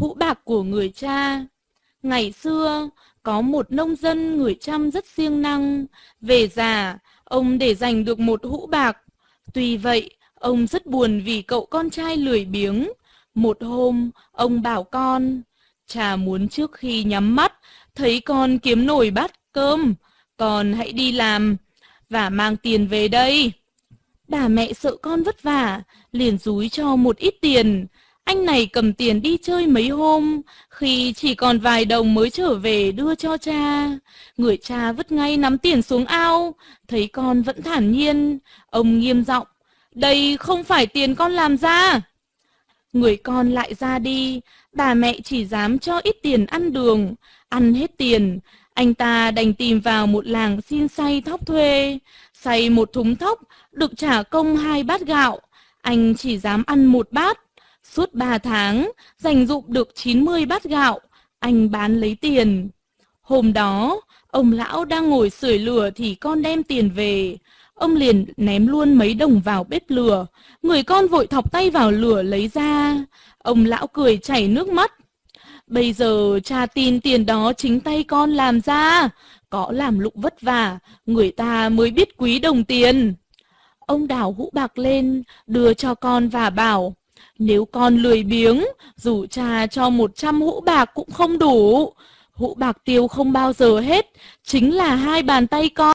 hũ bạc của người cha. Ngày xưa, có một nông dân người chăm rất siêng năng. Về già, ông để giành được một hũ bạc. Tuy vậy, ông rất buồn vì cậu con trai lười biếng. Một hôm, ông bảo con, cha muốn trước khi nhắm mắt, thấy con kiếm nổi bát cơm, con hãy đi làm và mang tiền về đây. Bà mẹ sợ con vất vả, liền rúi cho một ít tiền. Anh này cầm tiền đi chơi mấy hôm, khi chỉ còn vài đồng mới trở về đưa cho cha. Người cha vứt ngay nắm tiền xuống ao, thấy con vẫn thản nhiên. Ông nghiêm giọng, đây không phải tiền con làm ra. Người con lại ra đi, bà mẹ chỉ dám cho ít tiền ăn đường, ăn hết tiền. Anh ta đành tìm vào một làng xin say thóc thuê, say một thúng thóc, được trả công hai bát gạo. Anh chỉ dám ăn một bát, Suốt 3 tháng, dành dụm được 90 bát gạo, anh bán lấy tiền. Hôm đó, ông lão đang ngồi sưởi lửa thì con đem tiền về. Ông liền ném luôn mấy đồng vào bếp lửa. Người con vội thọc tay vào lửa lấy ra. Ông lão cười chảy nước mắt. Bây giờ cha tin tiền đó chính tay con làm ra. Có làm lụng vất vả, người ta mới biết quý đồng tiền. Ông đào hũ bạc lên, đưa cho con và bảo. Nếu con lười biếng, dù cha cho 100 hũ bạc cũng không đủ. Hũ bạc tiêu không bao giờ hết, chính là hai bàn tay con.